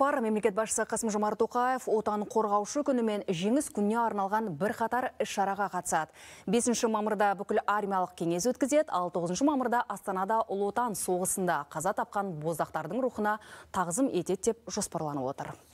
пар мемлекет басшысы қасым жомарт тоқаев отан қорғаушы күні мен жеңіс күніне арналған бірқатар іс шараға қатысады бесінші мамырда бүкіл армиялық кеңес өткізеді ал тоғызыншы мамырда астанада ұлы отан соғысында қаза тапқан боздақтардың рухына тағзым етеді деп жоспарланып отыр